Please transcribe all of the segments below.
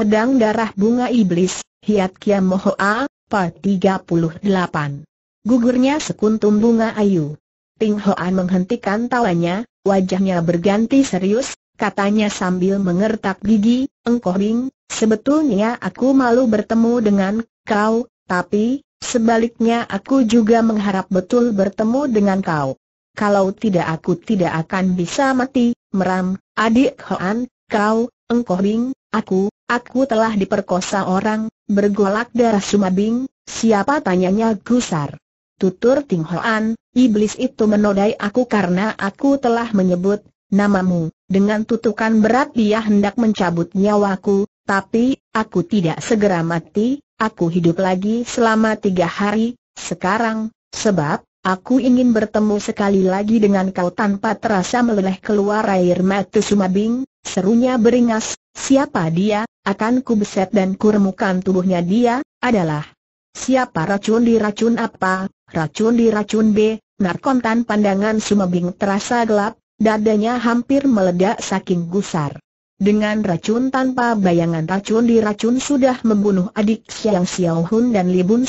Pedang Darah Bunga Iblis, Hiat Kiam Mohoa, Part 38. Gugurnya sekuntum bunga ayu. Ting Hoan menghentikan tawanya, wajahnya berganti serius, katanya sambil mengertak gigi, Engkoh Bing, sebetulnya aku malu bertemu dengan kau, tapi, sebaliknya aku juga mengharap betul bertemu dengan kau. Kalau tidak aku tidak akan bisa mati, meram, adik Hoan, kau, Engkoh ring, aku, Aku telah diperkosa orang, bergolak darah sumabing, siapa tanyanya gusar. Tutur Ting Hoan, iblis itu menodai aku karena aku telah menyebut namamu. Dengan tutukan berat dia hendak mencabut nyawaku, tapi aku tidak segera mati, aku hidup lagi selama tiga hari. Sekarang, sebab aku ingin bertemu sekali lagi dengan kau tanpa terasa meleleh keluar air mata Sumabing. Serunya beringas, siapa dia, akan ku beset dan kuremukan tubuhnya dia, adalah Siapa racun di racun apa, racun di racun B, narkontan pandangan sumabing terasa gelap, dadanya hampir meledak saking gusar. Dengan racun tanpa bayangan racun di racun sudah membunuh adik Xiang Hun dan Li Bun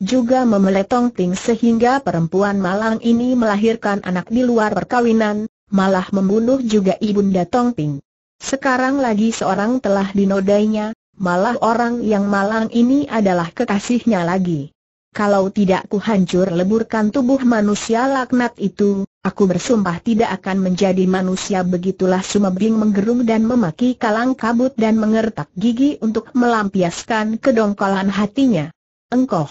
Juga memeletong ting sehingga perempuan malang ini melahirkan anak di luar perkawinan, malah membunuh juga Ibunda Ping. Sekarang lagi seorang telah dinodainya, malah orang yang malang ini adalah kekasihnya lagi. Kalau tidak ku hancur leburkan tubuh manusia laknat itu, aku bersumpah tidak akan menjadi manusia begitulah Sumebing menggerung dan memaki kalang kabut dan mengertak gigi untuk melampiaskan kedongkolan hatinya. Engkoh!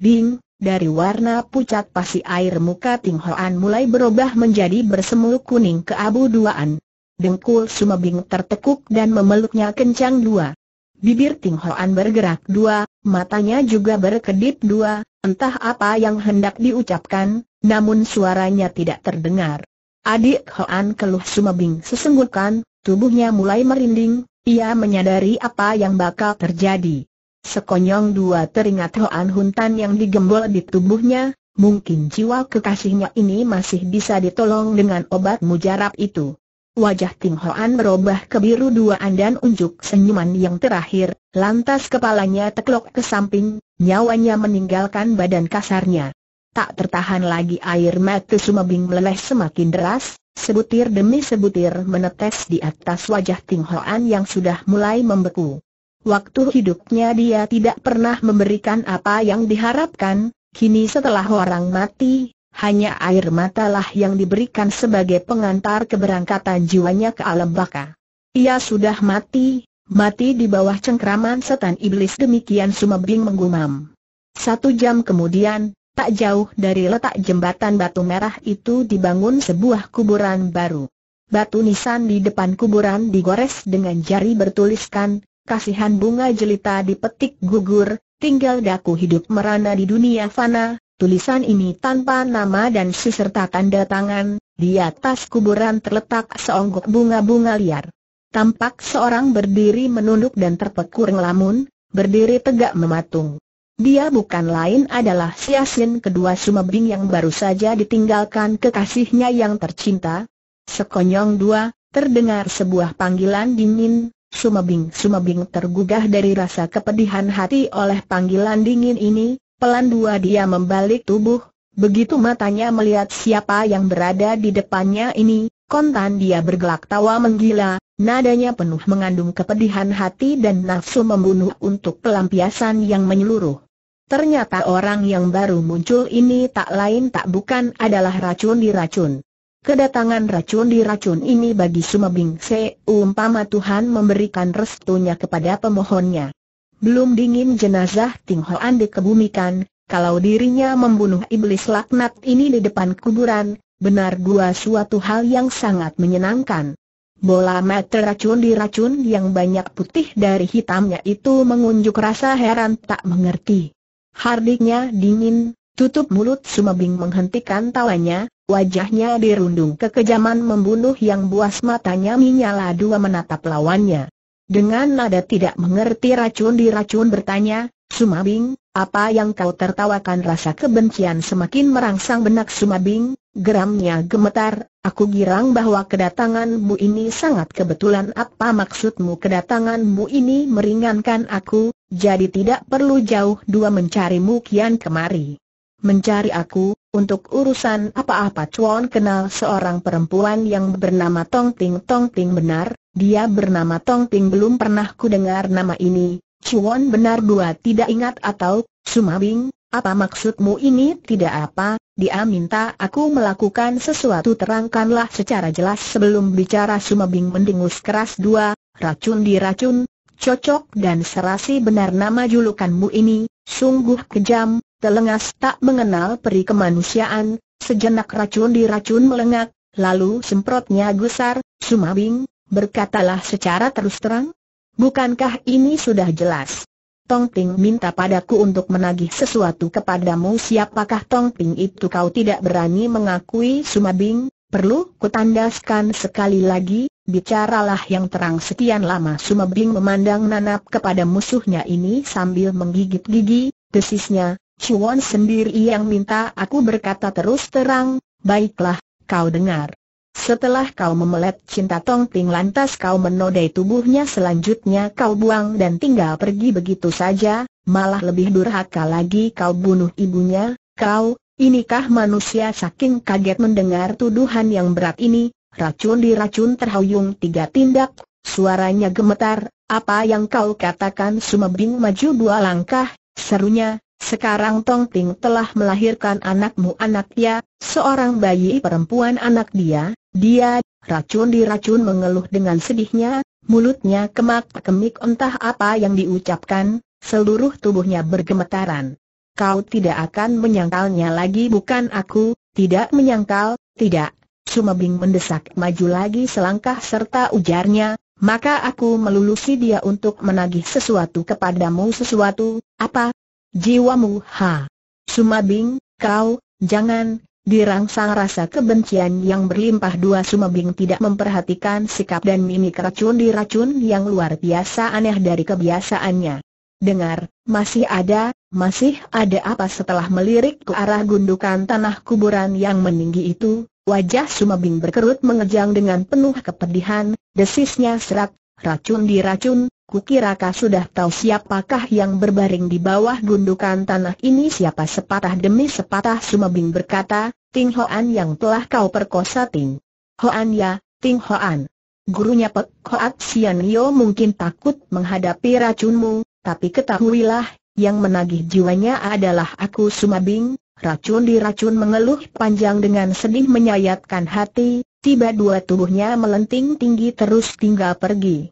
Bing, dari warna pucat pasi air muka Ting Hoan mulai berubah menjadi bersemu kuning keabu-duaan. Dengkul Sumabing tertekuk dan memeluknya kencang dua. Bibir Ting Hoan bergerak dua, matanya juga berkedip dua, entah apa yang hendak diucapkan, namun suaranya tidak terdengar. Adik Hoan keluh Sumabing sesenggukan, tubuhnya mulai merinding, ia menyadari apa yang bakal terjadi. Sekonyong dua teringat Hoan Huntan yang digembol di tubuhnya, mungkin jiwa kekasihnya ini masih bisa ditolong dengan obat mujarab itu. Wajah Ting Hoan berubah ke biru duaan dan unjuk senyuman yang terakhir, lantas kepalanya teklok ke samping, nyawanya meninggalkan badan kasarnya. Tak tertahan lagi air mata sumabing meleleh semakin deras, sebutir demi sebutir menetes di atas wajah Ting Hoan yang sudah mulai membeku. Waktu hidupnya dia tidak pernah memberikan apa yang diharapkan, kini setelah orang mati, hanya air matalah yang diberikan sebagai pengantar keberangkatan jiwanya ke alam baka. Ia sudah mati, mati di bawah cengkraman setan iblis demikian Sumebing menggumam. Satu jam kemudian, tak jauh dari letak jembatan batu merah itu dibangun sebuah kuburan baru. Batu nisan di depan kuburan digores dengan jari bertuliskan, kasihan bunga jelita dipetik gugur, tinggal daku hidup merana di dunia fana, tulisan ini tanpa nama dan seserta tanda tangan, di atas kuburan terletak seonggok bunga-bunga liar. Tampak seorang berdiri menunduk dan terpekur ngelamun, berdiri tegak mematung. Dia bukan lain adalah si asin kedua sumabing yang baru saja ditinggalkan kekasihnya yang tercinta. Sekonyong dua, terdengar sebuah panggilan dingin, Sumabing Sumabing tergugah dari rasa kepedihan hati oleh panggilan dingin ini, pelan dua dia membalik tubuh, begitu matanya melihat siapa yang berada di depannya ini, kontan dia bergelak tawa menggila, nadanya penuh mengandung kepedihan hati dan nafsu membunuh untuk pelampiasan yang menyeluruh. Ternyata orang yang baru muncul ini tak lain tak bukan adalah racun diracun. Kedatangan racun di racun ini bagi Sumabing Se, umpama Tuhan memberikan restunya kepada pemohonnya. Belum dingin jenazah Ting Hoan dikebumikan, kalau dirinya membunuh iblis laknat ini di depan kuburan, benar dua suatu hal yang sangat menyenangkan. Bola mata racun di racun yang banyak putih dari hitamnya itu mengunjuk rasa heran tak mengerti. Hardiknya dingin, tutup mulut Sumabing menghentikan tawanya, Wajahnya dirundung kekejaman membunuh yang buas matanya menyala dua menatap lawannya. Dengan nada tidak mengerti racun di racun bertanya, Sumabing, apa yang kau tertawakan rasa kebencian semakin merangsang benak Sumabing, geramnya gemetar, aku girang bahwa kedatanganmu ini sangat kebetulan apa maksudmu kedatanganmu ini meringankan aku, jadi tidak perlu jauh dua mencarimu kian kemari mencari aku, untuk urusan apa-apa Chuan kenal seorang perempuan yang bernama Tong Ting Tong Ting benar, dia bernama Tong Ting belum pernah ku dengar nama ini, Chuan benar dua tidak ingat atau, Sumabing, apa maksudmu ini tidak apa, dia minta aku melakukan sesuatu terangkanlah secara jelas sebelum bicara Sumabing mendengus keras dua, racun diracun, cocok dan serasi benar nama julukanmu ini, sungguh kejam, telengas tak mengenal peri kemanusiaan, sejenak racun di racun melengak, lalu semprotnya gusar, sumabing, berkatalah secara terus terang. Bukankah ini sudah jelas? Tong Ping minta padaku untuk menagih sesuatu kepadamu siapakah Tong Ping itu kau tidak berani mengakui Sumabing, perlu kutandaskan sekali lagi, bicaralah yang terang sekian lama Sumabing memandang nanap kepada musuhnya ini sambil menggigit gigi, desisnya, Chuan sendiri yang minta aku berkata terus terang, baiklah, kau dengar. Setelah kau memelet cinta Tong Ting lantas kau menodai tubuhnya selanjutnya kau buang dan tinggal pergi begitu saja, malah lebih durhaka lagi kau bunuh ibunya, kau, inikah manusia saking kaget mendengar tuduhan yang berat ini, racun diracun terhuyung tiga tindak, suaranya gemetar, apa yang kau katakan Sumebing maju dua langkah, serunya, sekarang Tong Ting telah melahirkan anakmu anak dia, ya. seorang bayi perempuan anak dia, dia, racun diracun mengeluh dengan sedihnya, mulutnya kemak-kemik entah apa yang diucapkan, seluruh tubuhnya bergemetaran. Kau tidak akan menyangkalnya lagi bukan aku, tidak menyangkal, tidak. Sumabing mendesak maju lagi selangkah serta ujarnya, maka aku melulusi dia untuk menagih sesuatu kepadamu sesuatu, apa, jiwamu ha. Sumabing, kau, jangan, dirangsang rasa kebencian yang berlimpah dua Sumabing tidak memperhatikan sikap dan mimik racun di racun yang luar biasa aneh dari kebiasaannya. Dengar, masih ada, masih ada apa setelah melirik ke arah gundukan tanah kuburan yang meninggi itu, wajah Sumabing berkerut mengejang dengan penuh kepedihan, desisnya serak, racun di racun, Kukira kau sudah tahu siapakah yang berbaring di bawah gundukan tanah ini siapa sepatah demi sepatah Sumabing berkata, Ting Hoan yang telah kau perkosa Ting. Hoan ya, Ting Hoan. Gurunya Pek Hoat Sian Yo mungkin takut menghadapi racunmu, tapi ketahuilah, yang menagih jiwanya adalah aku Sumabing, racun diracun mengeluh panjang dengan sedih menyayatkan hati, tiba dua tubuhnya melenting tinggi terus tinggal pergi.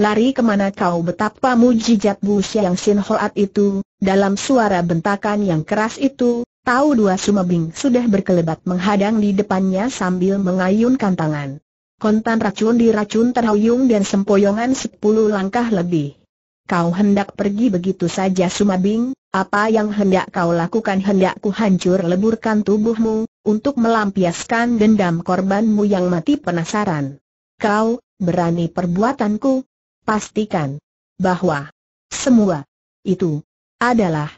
Lari kemana kau betapa mujijat Bu Siang Sin Hoat itu, dalam suara bentakan yang keras itu, tahu dua sumabing sudah berkelebat menghadang di depannya sambil mengayunkan tangan. Kontan racun diracun terhuyung dan sempoyongan sepuluh langkah lebih. Kau hendak pergi begitu saja Sumabing, apa yang hendak kau lakukan hendak ku hancur leburkan tubuhmu, untuk melampiaskan dendam korbanmu yang mati penasaran. Kau, berani perbuatanku, pastikan bahwa semua itu adalah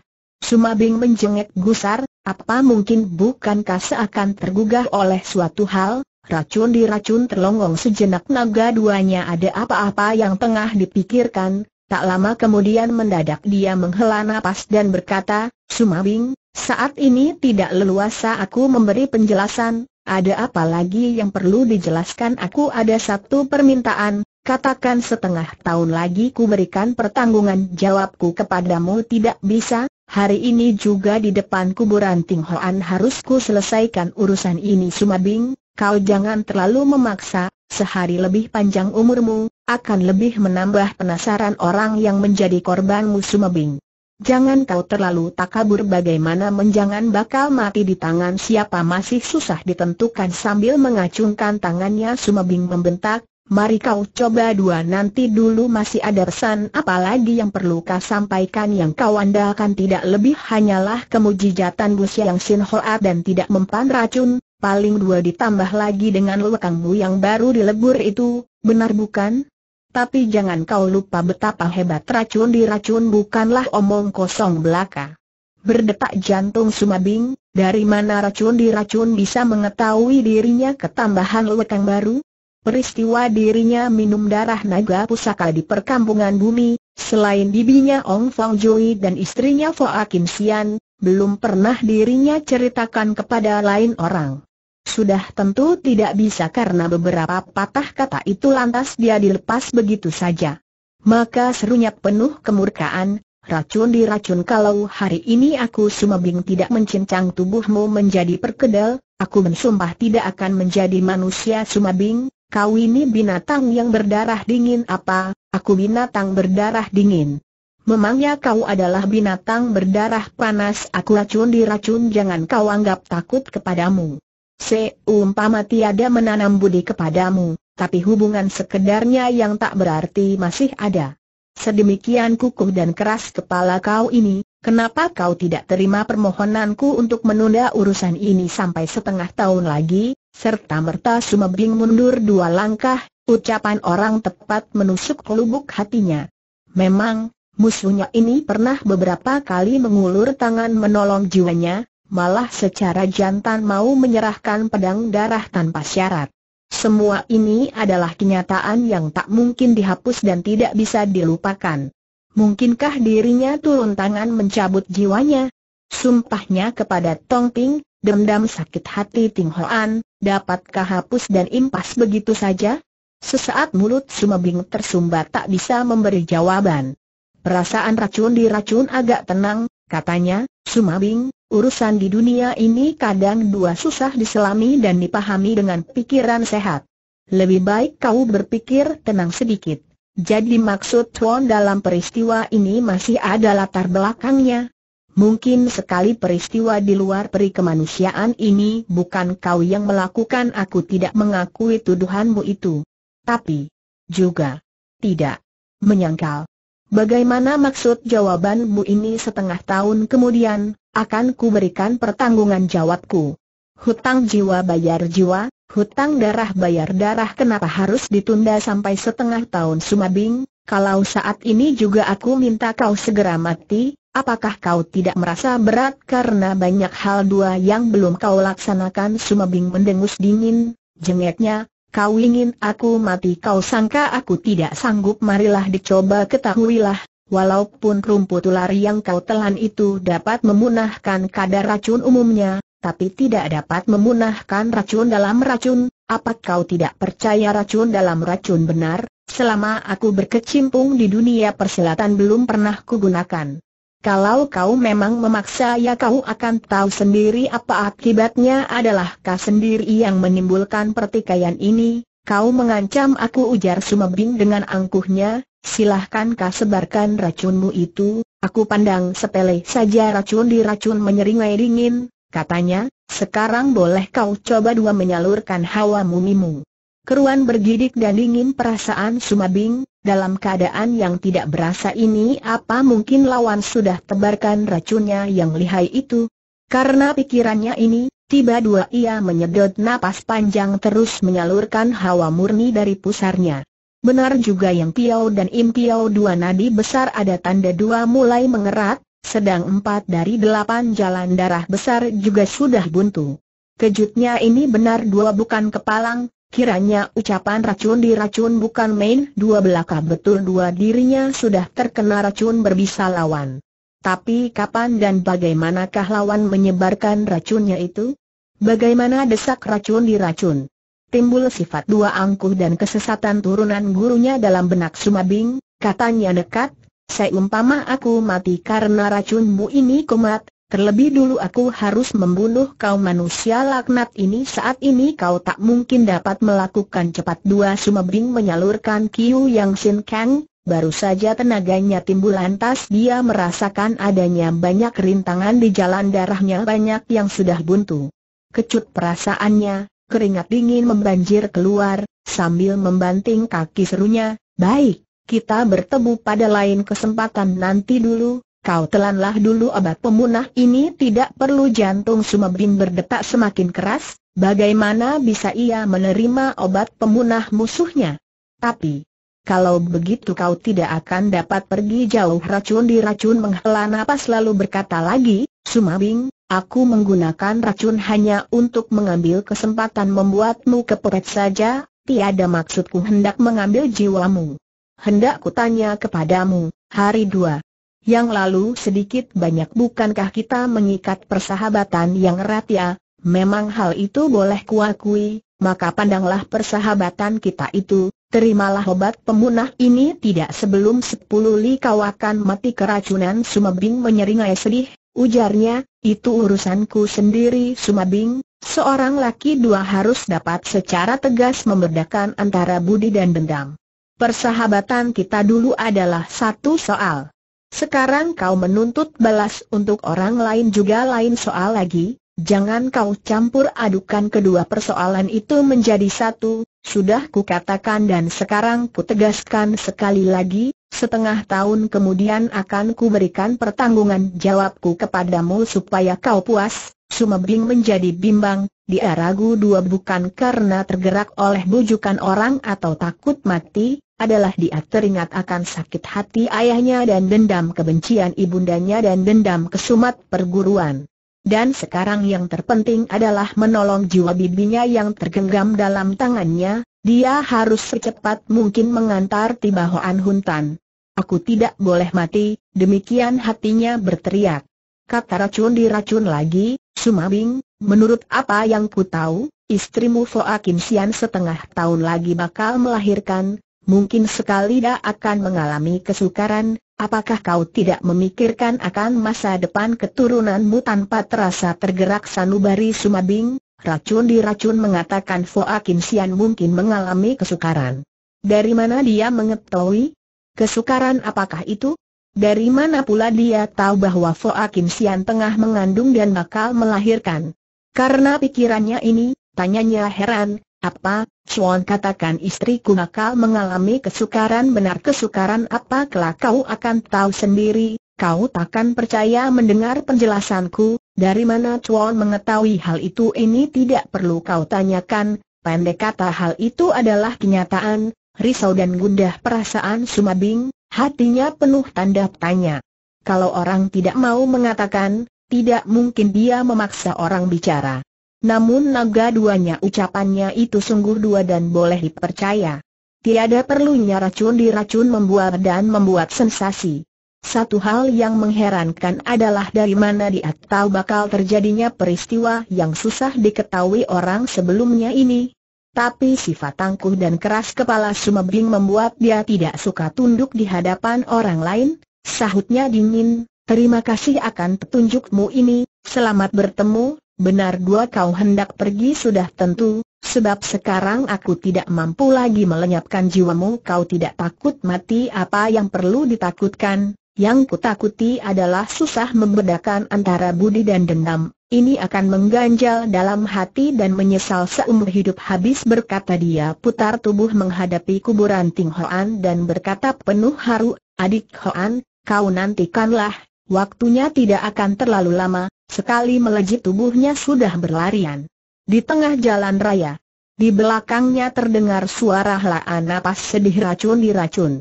Sumabing menjengek gusar, apa mungkin bukankah seakan tergugah oleh suatu hal, racun diracun terlonggong sejenak naga duanya ada apa-apa yang tengah dipikirkan, tak lama kemudian mendadak dia menghela nafas dan berkata, Sumabing, saat ini tidak leluasa aku memberi penjelasan, ada apa lagi yang perlu dijelaskan aku ada satu permintaan, Katakan setengah tahun lagi ku berikan pertanggungan jawabku kepadamu tidak bisa, hari ini juga di depan kuburan Ting Hoan harus ku selesaikan urusan ini Sumabing, kau jangan terlalu memaksa, sehari lebih panjang umurmu, akan lebih menambah penasaran orang yang menjadi korbanmu Sumabing. Jangan kau terlalu takabur bagaimana menjangan bakal mati di tangan siapa masih susah ditentukan sambil mengacungkan tangannya Sumabing membentak, Mari kau coba dua nanti dulu masih ada pesan apalagi yang perlu kau sampaikan yang kau andalkan tidak lebih hanyalah kemujijatan Gusia yang Sin dan tidak mempan racun, paling dua ditambah lagi dengan lekangmu yang baru dilebur itu, benar bukan? Tapi jangan kau lupa betapa hebat racun diracun bukanlah omong kosong belaka. Berdetak jantung Sumabing, dari mana racun diracun bisa mengetahui dirinya ketambahan lekang baru? peristiwa dirinya minum darah naga pusaka di perkampungan bumi, selain bibinya Ong Fong Jui dan istrinya Foa Kim Sian, belum pernah dirinya ceritakan kepada lain orang. Sudah tentu tidak bisa karena beberapa patah kata itu lantas dia dilepas begitu saja. Maka serunya penuh kemurkaan, racun diracun kalau hari ini aku sumabing tidak mencincang tubuhmu menjadi perkedel, Aku bersumpah tidak akan menjadi manusia sumabing, kau ini binatang yang berdarah dingin apa, aku binatang berdarah dingin. Memangnya kau adalah binatang berdarah panas aku racun diracun jangan kau anggap takut kepadamu. Seumpama tiada menanam budi kepadamu, tapi hubungan sekedarnya yang tak berarti masih ada. Sedemikian kukuh dan keras kepala kau ini, kenapa kau tidak terima permohonanku untuk menunda urusan ini sampai setengah tahun lagi, serta merta sumebing mundur dua langkah, ucapan orang tepat menusuk lubuk hatinya. Memang, musuhnya ini pernah beberapa kali mengulur tangan menolong jiwanya, malah secara jantan mau menyerahkan pedang darah tanpa syarat. Semua ini adalah kenyataan yang tak mungkin dihapus dan tidak bisa dilupakan. Mungkinkah dirinya turun tangan mencabut jiwanya? Sumpahnya kepada Tong Ping, dendam sakit hati Ting Hoan, Dapatkah hapus dan impas begitu saja? Sesaat mulut Sumebing tersumbat tak bisa memberi jawaban. Perasaan racun diracun agak tenang, katanya, Sumabing, urusan di dunia ini kadang dua susah diselami dan dipahami dengan pikiran sehat. Lebih baik kau berpikir tenang sedikit. Jadi maksud Tuan dalam peristiwa ini masih ada latar belakangnya, Mungkin sekali peristiwa di luar peri kemanusiaan ini bukan kau yang melakukan aku tidak mengakui tuduhanmu itu. Tapi, juga, tidak, menyangkal. Bagaimana maksud jawabanmu ini setengah tahun kemudian, akan kuberikan pertanggungan jawabku. Hutang jiwa bayar jiwa, hutang darah bayar darah kenapa harus ditunda sampai setengah tahun sumabing, kalau saat ini juga aku minta kau segera mati, Apakah kau tidak merasa berat karena banyak hal dua yang belum kau laksanakan? Bing mendengus dingin, jengeknya, kau ingin aku mati kau sangka aku tidak sanggup marilah dicoba ketahuilah, walaupun rumput ular yang kau telan itu dapat memunahkan kadar racun umumnya, tapi tidak dapat memunahkan racun dalam racun, apa kau tidak percaya racun dalam racun benar? Selama aku berkecimpung di dunia persilatan belum pernah kugunakan. Kalau kau memang memaksa ya kau akan tahu sendiri apa akibatnya adalah kau sendiri yang menimbulkan pertikaian ini, kau mengancam aku ujar Sumebing dengan angkuhnya, silahkan kau sebarkan racunmu itu, aku pandang sepele saja racun di racun menyeringai dingin, katanya, sekarang boleh kau coba dua menyalurkan hawa mumimu. Keruan bergidik dan dingin perasaan Sumabing, dalam keadaan yang tidak berasa ini apa mungkin lawan sudah tebarkan racunnya yang lihai itu? Karena pikirannya ini, tiba dua ia menyedot napas panjang terus menyalurkan hawa murni dari pusarnya. Benar juga yang Piau dan Im dua nadi besar ada tanda dua mulai mengerat, sedang empat dari delapan jalan darah besar juga sudah buntu. Kejutnya ini benar dua bukan kepalang, Kiranya ucapan racun diracun bukan main dua belaka betul dua dirinya sudah terkena racun berbisa lawan. Tapi kapan dan bagaimanakah lawan menyebarkan racunnya itu? Bagaimana desak racun diracun? Timbul sifat dua angkuh dan kesesatan turunan gurunya dalam benak Sumabing, katanya dekat, seumpama aku mati karena racunmu ini kumat, Terlebih dulu aku harus membunuh kau manusia laknat ini saat ini kau tak mungkin dapat melakukan cepat dua sumebing menyalurkan Kiu Yang Sin Kang, baru saja tenaganya timbul lantas dia merasakan adanya banyak rintangan di jalan darahnya banyak yang sudah buntu. Kecut perasaannya, keringat dingin membanjir keluar, sambil membanting kaki serunya, baik, kita bertemu pada lain kesempatan nanti dulu, Kau telanlah dulu obat pemunah ini tidak perlu jantung Sumebin berdetak semakin keras, bagaimana bisa ia menerima obat pemunah musuhnya? Tapi, kalau begitu kau tidak akan dapat pergi jauh racun di racun menghela napas lalu berkata lagi, Sumabing, aku menggunakan racun hanya untuk mengambil kesempatan membuatmu kepepet saja, tiada maksudku hendak mengambil jiwamu. Hendak kutanya kepadamu, hari dua, yang lalu sedikit banyak bukankah kita mengikat persahabatan yang erat ya? Memang hal itu boleh kuakui, maka pandanglah persahabatan kita itu, terimalah obat pemunah ini tidak sebelum sepuluh li kau akan mati keracunan Sumabing menyeringai sedih, ujarnya, itu urusanku sendiri Sumabing, seorang laki dua harus dapat secara tegas membedakan antara budi dan dendam. Persahabatan kita dulu adalah satu soal. Sekarang kau menuntut balas untuk orang lain juga lain soal lagi, jangan kau campur adukan kedua persoalan itu menjadi satu, sudah kukatakan dan sekarang kutegaskan sekali lagi, setengah tahun kemudian akan kuberikan pertanggungan jawabku kepadamu supaya kau puas, Sumebing menjadi bimbang, dia ragu dua bukan karena tergerak oleh bujukan orang atau takut mati, adalah dia teringat akan sakit hati ayahnya dan dendam kebencian ibundanya dan dendam kesumat perguruan. Dan sekarang yang terpenting adalah menolong jiwa bibinya yang tergenggam dalam tangannya, dia harus secepat mungkin mengantar tiba Hoan Huntan. Aku tidak boleh mati, demikian hatinya berteriak. Kata racun diracun lagi, Sumabing, menurut apa yang ku tahu, istrimu Foa Kim Sian setengah tahun lagi bakal melahirkan, mungkin sekali dia akan mengalami kesukaran, apakah kau tidak memikirkan akan masa depan keturunanmu tanpa terasa tergerak sanubari sumabing? Racun di racun mengatakan Foa Kim Sian mungkin mengalami kesukaran. Dari mana dia mengetahui? Kesukaran apakah itu? Dari mana pula dia tahu bahwa Foa Kim Sian tengah mengandung dan bakal melahirkan? Karena pikirannya ini, tanyanya heran, apa, Chuan katakan istriku nakal mengalami kesukaran benar kesukaran apa kelak kau akan tahu sendiri, kau takkan percaya mendengar penjelasanku, dari mana Chuan mengetahui hal itu ini tidak perlu kau tanyakan, pendek kata hal itu adalah kenyataan, risau dan gundah perasaan Sumabing, hatinya penuh tanda tanya. Kalau orang tidak mau mengatakan, tidak mungkin dia memaksa orang bicara. Namun naga duanya ucapannya itu sungguh dua dan boleh dipercaya. Tiada perlunya racun diracun membuat dan membuat sensasi. Satu hal yang mengherankan adalah dari mana dia tahu bakal terjadinya peristiwa yang susah diketahui orang sebelumnya ini. Tapi sifat tangguh dan keras kepala Sumebing membuat dia tidak suka tunduk di hadapan orang lain, sahutnya dingin, terima kasih akan petunjukmu ini, selamat bertemu, benar dua kau hendak pergi sudah tentu, sebab sekarang aku tidak mampu lagi melenyapkan jiwamu kau tidak takut mati apa yang perlu ditakutkan, yang kutakuti adalah susah membedakan antara budi dan dendam, ini akan mengganjal dalam hati dan menyesal seumur hidup habis berkata dia putar tubuh menghadapi kuburan Ting Hoan dan berkata penuh haru, adik Hoan, kau nantikanlah, waktunya tidak akan terlalu lama, Sekali melejit tubuhnya sudah berlarian. Di tengah jalan raya, di belakangnya terdengar suara helaan napas sedih racun diracun.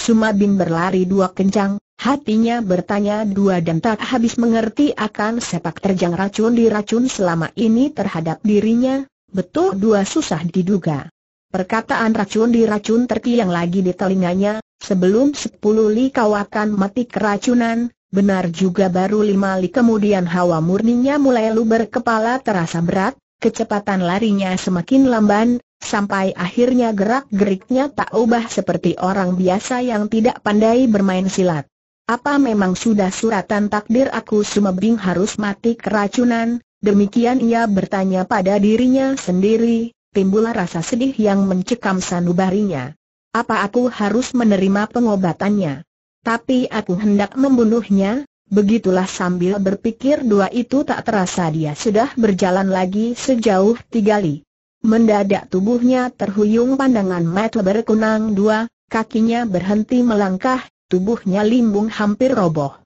Suma Bin berlari dua kencang, hatinya bertanya dua dan tak habis mengerti akan sepak terjang racun di racun selama ini terhadap dirinya, betul dua susah diduga. Perkataan racun di racun terkiang lagi di telinganya, sebelum sepuluh li kau akan mati keracunan, Benar juga baru lima li kemudian hawa murninya mulai luber kepala terasa berat, kecepatan larinya semakin lamban, sampai akhirnya gerak-geriknya tak ubah seperti orang biasa yang tidak pandai bermain silat. Apa memang sudah suratan takdir aku Sumebing harus mati keracunan? Demikian ia bertanya pada dirinya sendiri, timbul rasa sedih yang mencekam sanubarinya. Apa aku harus menerima pengobatannya? Tapi aku hendak membunuhnya, begitulah sambil berpikir dua itu tak terasa dia sudah berjalan lagi sejauh tiga li. Mendadak tubuhnya terhuyung pandangan mata berkunang dua, kakinya berhenti melangkah, tubuhnya limbung hampir roboh.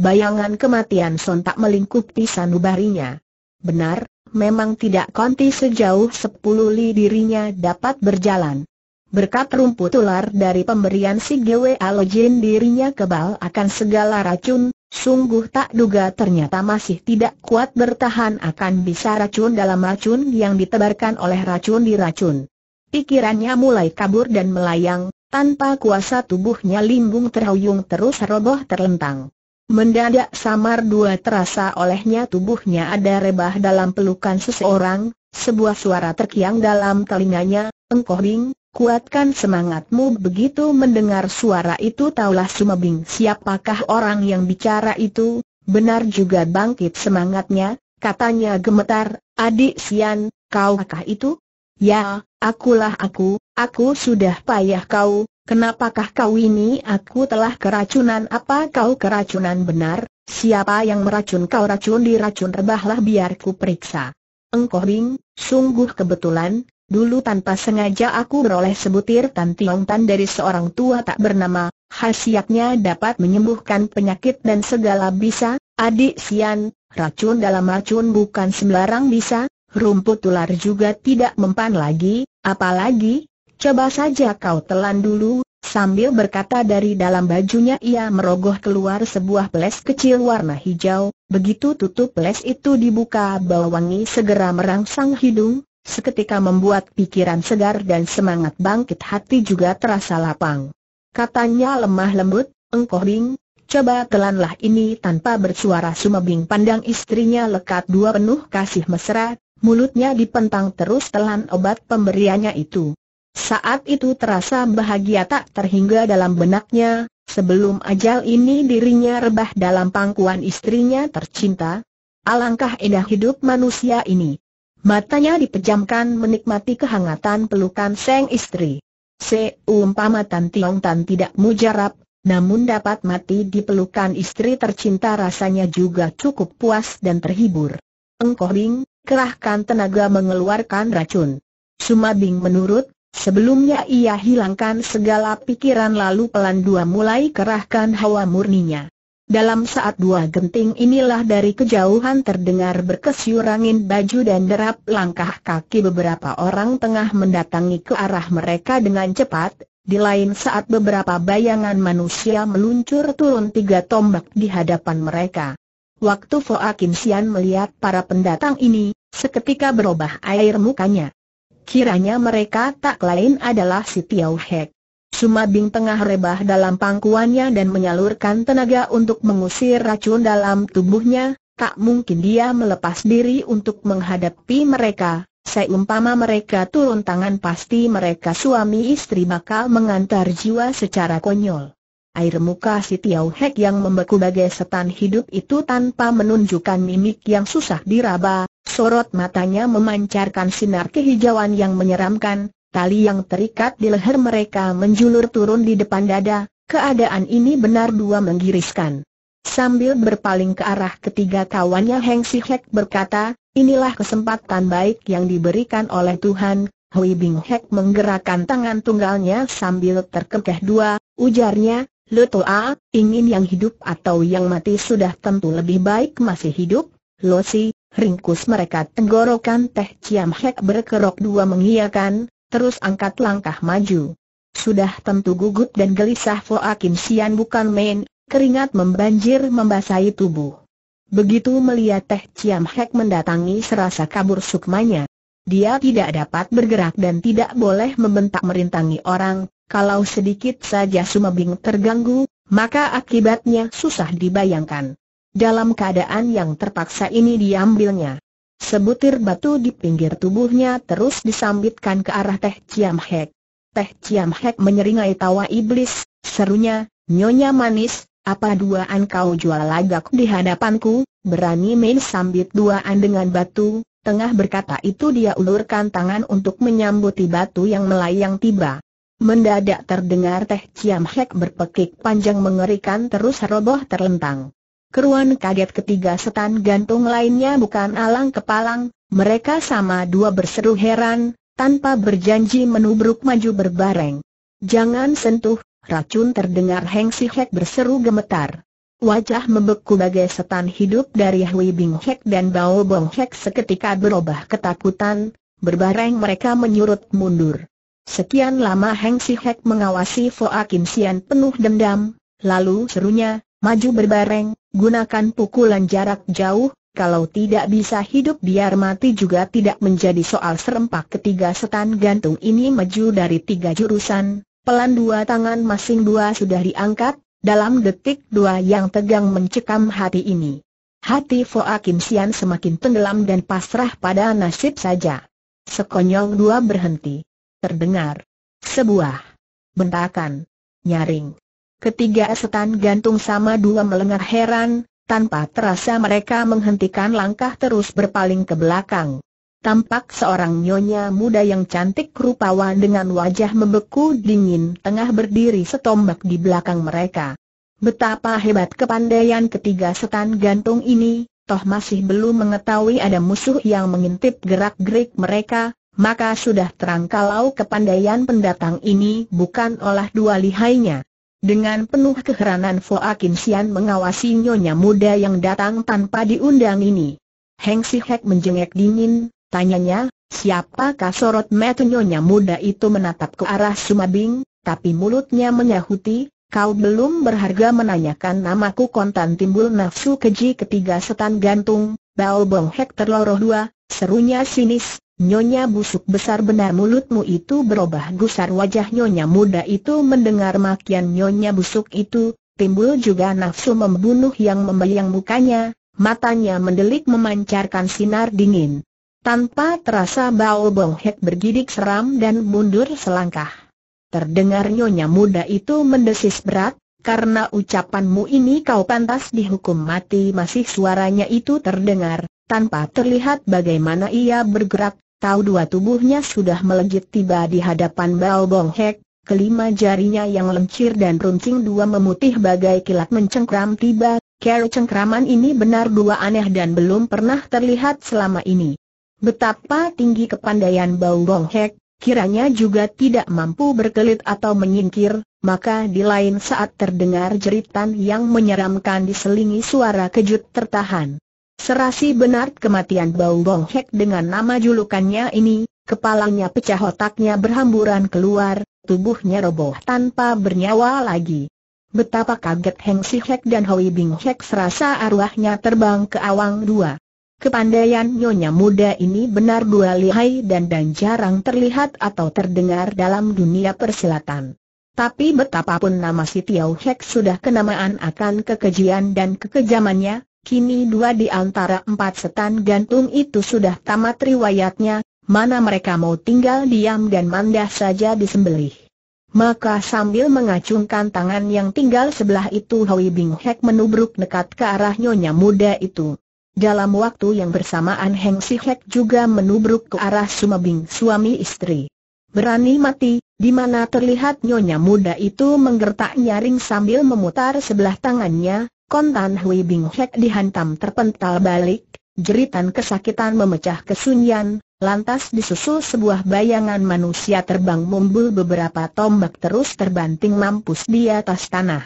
Bayangan kematian sontak melingkupi sanubarinya. Benar, memang tidak konti sejauh sepuluh li dirinya dapat berjalan. Berkat rumput ular dari pemberian si Gwe Alojin dirinya kebal akan segala racun, sungguh tak duga ternyata masih tidak kuat bertahan akan bisa racun dalam racun yang ditebarkan oleh racun di racun. Pikirannya mulai kabur dan melayang, tanpa kuasa tubuhnya limbung terhuyung terus roboh terlentang. Mendadak samar dua terasa olehnya tubuhnya ada rebah dalam pelukan seseorang, sebuah suara terkiang dalam telinganya, ring, Kuatkan semangatmu begitu mendengar suara itu taulah Sumebing siapakah orang yang bicara itu, benar juga bangkit semangatnya, katanya gemetar, adik Sian, kaukah itu? Ya, akulah aku, aku sudah payah kau, kenapakah kau ini aku telah keracunan apa kau keracunan benar, siapa yang meracun kau racun diracun rebahlah biar ku periksa. Engkau Bing, sungguh kebetulan, Dulu tanpa sengaja aku beroleh sebutir Tan Tiong Tan dari seorang tua tak bernama, khasiatnya dapat menyembuhkan penyakit dan segala bisa, adik Sian, racun dalam racun bukan sembarang bisa, rumput ular juga tidak mempan lagi, apalagi, coba saja kau telan dulu, sambil berkata dari dalam bajunya ia merogoh keluar sebuah peles kecil warna hijau, begitu tutup peles itu dibuka bau wangi segera merangsang hidung, seketika membuat pikiran segar dan semangat bangkit hati juga terasa lapang. Katanya lemah lembut, engkoh bing, coba telanlah ini tanpa bersuara sumabing pandang istrinya lekat dua penuh kasih mesra, mulutnya dipentang terus telan obat pemberiannya itu. Saat itu terasa bahagia tak terhingga dalam benaknya, sebelum ajal ini dirinya rebah dalam pangkuan istrinya tercinta. Alangkah indah hidup manusia ini. Matanya dipejamkan menikmati kehangatan pelukan sang istri. Seumpama Tan Tiong Tan tidak mujarab, namun dapat mati di pelukan istri tercinta rasanya juga cukup puas dan terhibur. Engkohing, kerahkan tenaga mengeluarkan racun. Sumabing menurut, sebelumnya ia hilangkan segala pikiran lalu pelan dua mulai kerahkan hawa murninya. Dalam saat dua genting inilah dari kejauhan terdengar berkesyurangin baju dan derap langkah kaki beberapa orang tengah mendatangi ke arah mereka dengan cepat, di lain saat beberapa bayangan manusia meluncur turun tiga tombak di hadapan mereka. Waktu Foa Kim Sian melihat para pendatang ini, seketika berubah air mukanya. Kiranya mereka tak lain adalah si Tiau Hek. Sumabing tengah rebah dalam pangkuannya dan menyalurkan tenaga untuk mengusir racun dalam tubuhnya, tak mungkin dia melepas diri untuk menghadapi mereka, Seumpama mereka turun tangan pasti mereka suami istri bakal mengantar jiwa secara konyol. Air muka si Tiau Hek yang membeku bagai setan hidup itu tanpa menunjukkan mimik yang susah diraba, sorot matanya memancarkan sinar kehijauan yang menyeramkan, Tali yang terikat di leher mereka menjulur turun di depan dada, keadaan ini benar dua menggiriskan. Sambil berpaling ke arah ketiga kawannya Heng Si Hek berkata, inilah kesempatan baik yang diberikan oleh Tuhan, Hui Bing Hek menggerakkan tangan tunggalnya sambil terkekeh dua, ujarnya, Lo A, ingin yang hidup atau yang mati sudah tentu lebih baik masih hidup, Lo Si, ringkus mereka tenggorokan Teh Ciam Hek berkerok dua mengiyakan, terus angkat langkah maju. Sudah tentu gugup dan gelisah Voakim Kim Sian bukan main, keringat membanjir membasahi tubuh. Begitu melihat Teh Ciam Hek mendatangi serasa kabur sukmanya. Dia tidak dapat bergerak dan tidak boleh membentak merintangi orang, kalau sedikit saja sumabing terganggu, maka akibatnya susah dibayangkan. Dalam keadaan yang terpaksa ini diambilnya. Sebutir batu di pinggir tubuhnya terus disambitkan ke arah Teh Ciamhek. Hek. Teh Ciamhek Hek menyeringai tawa iblis, serunya, Nyonya manis, apa duaan kau jual lagak di hadapanku, berani main sambit duaan dengan batu, Tengah berkata itu dia ulurkan tangan untuk menyambuti batu yang melayang tiba. Mendadak terdengar Teh Ciam Hek berpekik panjang mengerikan terus roboh terlentang. Keruan kaget ketiga setan gantung lainnya bukan alang kepalang, mereka sama dua berseru heran, tanpa berjanji menubruk maju berbareng. Jangan sentuh, racun terdengar Heng Si Hek berseru gemetar. Wajah membeku bagai setan hidup dari Hui Bing Hek dan Bao Bong Hek seketika berubah ketakutan, berbareng mereka menyurut mundur. Sekian lama Heng Si Hek mengawasi Fo Akin Sian penuh dendam, lalu serunya, Maju berbareng, gunakan pukulan jarak jauh, kalau tidak bisa hidup biar mati juga tidak menjadi soal serempak ketiga setan gantung ini maju dari tiga jurusan, pelan dua tangan masing dua sudah diangkat, dalam detik dua yang tegang mencekam hati ini. Hati Foa Kim Sian semakin tenggelam dan pasrah pada nasib saja. Sekonyong dua berhenti. Terdengar sebuah bentakan, nyaring, Ketiga setan gantung sama dua melengar heran, tanpa terasa mereka menghentikan langkah terus berpaling ke belakang. Tampak seorang nyonya muda yang cantik rupawan dengan wajah membeku dingin tengah berdiri setombak di belakang mereka. Betapa hebat kepandaian ketiga setan gantung ini, toh masih belum mengetahui ada musuh yang mengintip gerak-gerik mereka, maka sudah terang kalau kepandaian pendatang ini bukan olah dua lihainya. Dengan penuh keheranan Foa Sian mengawasi nyonya muda yang datang tanpa diundang ini. Heng Si Hek menjengek dingin, tanyanya, siapakah sorot mata nyonya muda itu menatap ke arah Sumabing, tapi mulutnya menyahuti, kau belum berharga menanyakan namaku kontan timbul nafsu keji ketiga setan gantung, Bao Bong Hek terloroh dua, serunya sinis, Nyonya busuk besar benar mulutmu itu berubah gusar wajah nyonya muda itu mendengar makian nyonya busuk itu, timbul juga nafsu membunuh yang membayang mukanya, matanya mendelik memancarkan sinar dingin. Tanpa terasa bau Bonghek bergidik seram dan mundur selangkah. Terdengar nyonya muda itu mendesis berat, karena ucapanmu ini kau pantas dihukum mati masih suaranya itu terdengar, tanpa terlihat bagaimana ia bergerak, Tahu dua tubuhnya sudah melejit tiba di hadapan Bao Bong Hek, kelima jarinya yang lencir dan runcing dua memutih bagai kilat mencengkram tiba, kera cengkraman ini benar dua aneh dan belum pernah terlihat selama ini. Betapa tinggi kepandaian Bao Bong Hek, kiranya juga tidak mampu berkelit atau menyingkir, maka di lain saat terdengar jeritan yang menyeramkan diselingi suara kejut tertahan. Serasi benar kematian Bau Bong Hek dengan nama julukannya ini, kepalanya pecah otaknya berhamburan keluar, tubuhnya roboh tanpa bernyawa lagi. Betapa kaget Heng Si Hek dan Hoi Bing Hek serasa arwahnya terbang ke awang dua. Kepandaian nyonya muda ini benar dua lihai dan dan jarang terlihat atau terdengar dalam dunia persilatan. Tapi betapapun nama si Tiau Hek sudah kenamaan akan kekejian dan kekejamannya, Kini dua di antara empat setan gantung itu sudah tamat riwayatnya, mana mereka mau tinggal diam dan mandah saja disembelih. Maka sambil mengacungkan tangan yang tinggal sebelah itu Hoi Bing Hek menubruk nekat ke arah nyonya muda itu. Dalam waktu yang bersamaan Heng Si Hek juga menubruk ke arah Sumabing suami istri. Berani mati, di mana terlihat nyonya muda itu menggertak nyaring sambil memutar sebelah tangannya, Kontan Hui Bing Hek dihantam terpental balik, jeritan kesakitan memecah kesunyian, lantas disusul sebuah bayangan manusia terbang mumbul beberapa tombak terus terbanting mampus di atas tanah.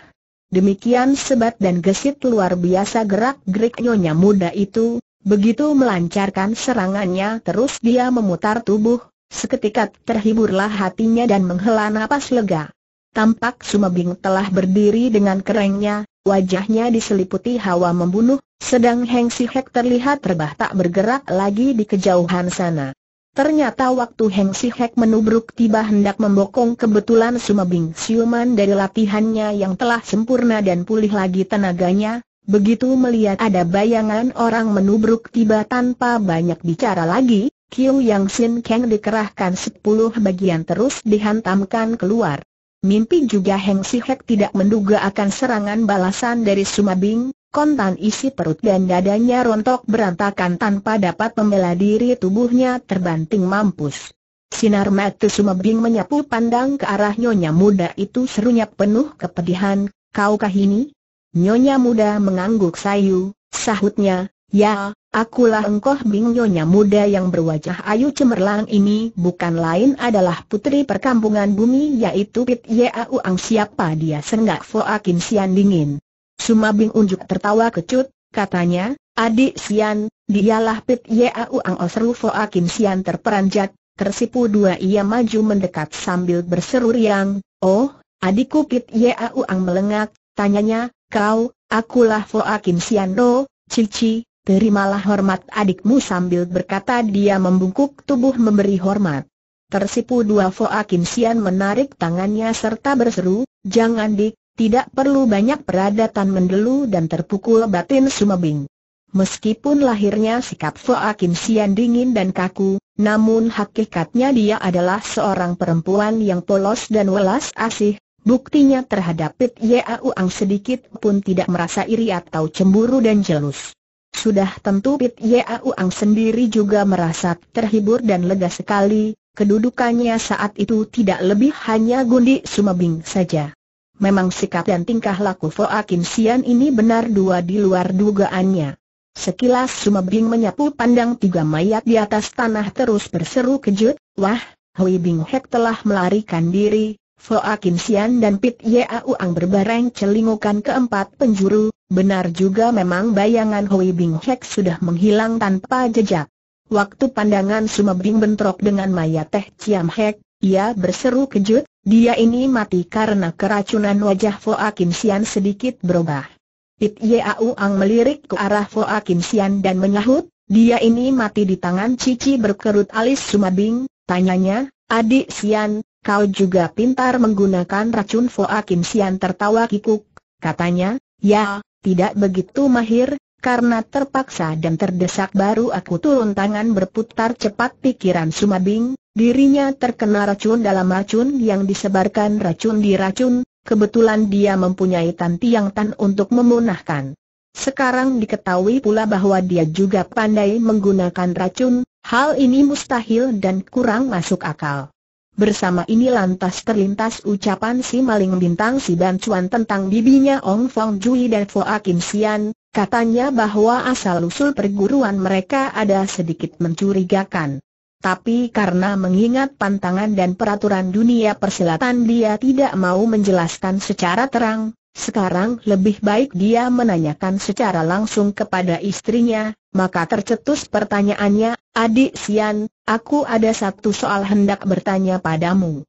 Demikian sebat dan gesit luar biasa gerak-gerik nyonya muda itu, begitu melancarkan serangannya terus dia memutar tubuh, seketika terhiburlah hatinya dan menghela napas lega. Tampak Sumabing telah berdiri dengan kerengnya, Wajahnya diseliputi hawa membunuh, sedang Heng Si Hek terlihat terbah tak bergerak lagi di kejauhan sana. Ternyata waktu Heng Si Hek menubruk tiba hendak membokong kebetulan Bing Siuman dari latihannya yang telah sempurna dan pulih lagi tenaganya, begitu melihat ada bayangan orang menubruk tiba tanpa banyak bicara lagi, Kiu Yang Sin Kang dikerahkan sepuluh bagian terus dihantamkan keluar. Mimpi juga Heng Si tidak menduga akan serangan balasan dari Sumabing, kontan isi perut dan dadanya rontok berantakan tanpa dapat membela diri tubuhnya terbanting mampus. Sinar mata Sumabing menyapu pandang ke arah nyonya muda itu serunya penuh kepedihan, kaukah ini? Nyonya muda mengangguk sayu, sahutnya, Ya, akulah engkoh bingyonya muda yang berwajah ayu cemerlang ini bukan lain adalah putri perkampungan bumi yaitu Pit Yau Ang siapa dia senggak Foakin Sian dingin. Suma bing unjuk tertawa kecut, katanya, adik Sian, dialah Pit Yau Ang Osru Foakin Sian terperanjat, tersipu dua ia maju mendekat sambil berseru riang, oh, adikku Pit Yau Ang melengak, tanyanya, kau, akulah Foakin Sian Do, Cici, terimalah hormat adikmu sambil berkata dia membungkuk tubuh memberi hormat. Tersipu dua Foa Kim Sian menarik tangannya serta berseru, jangan dik, tidak perlu banyak peradatan mendelu dan terpukul batin sumabing. Meskipun lahirnya sikap Foa Kim Sian dingin dan kaku, namun hakikatnya dia adalah seorang perempuan yang polos dan welas asih, buktinya terhadap Pit Yau Ang sedikit pun tidak merasa iri atau cemburu dan jelus. Sudah tentu Pit Yau Ang sendiri juga merasa terhibur dan lega sekali, kedudukannya saat itu tidak lebih hanya gundi Sumabing saja. Memang sikap dan tingkah laku Foa Kim Sian ini benar dua di luar dugaannya. Sekilas Sumabing menyapu pandang tiga mayat di atas tanah terus berseru kejut, Wah, Hui Bing Hek telah melarikan diri, Foa Kim Sian dan Pit Yau Ang berbareng celingukan keempat penjuru, Benar juga memang bayangan Hui Bing Hek sudah menghilang tanpa jejak. Waktu pandangan Suma Bing bentrok dengan mayat Teh Ciam Hek, ia berseru kejut, dia ini mati karena keracunan wajah Foa Kim Sian sedikit berubah. Pit Yeau Ang melirik ke arah Foa Kim Sian dan menyahut, dia ini mati di tangan Cici berkerut alis Suma Bing. tanyanya, adik Sian, kau juga pintar menggunakan racun Foa Kim Sian tertawa kikuk, katanya, ya, tidak begitu mahir, karena terpaksa dan terdesak baru aku turun tangan berputar cepat pikiran Sumabing, dirinya terkena racun dalam racun yang disebarkan racun di racun, kebetulan dia mempunyai tanti yang tan untuk memunahkan. Sekarang diketahui pula bahwa dia juga pandai menggunakan racun, hal ini mustahil dan kurang masuk akal. Bersama ini lantas terlintas ucapan si maling bintang si bancuan tentang bibinya Ong Fong Jui dan Foa Kim Sian, katanya bahwa asal-usul perguruan mereka ada sedikit mencurigakan. Tapi karena mengingat pantangan dan peraturan dunia persilatan dia tidak mau menjelaskan secara terang, sekarang lebih baik dia menanyakan secara langsung kepada istrinya, maka tercetus pertanyaannya, adik Sian, aku ada satu soal hendak bertanya padamu.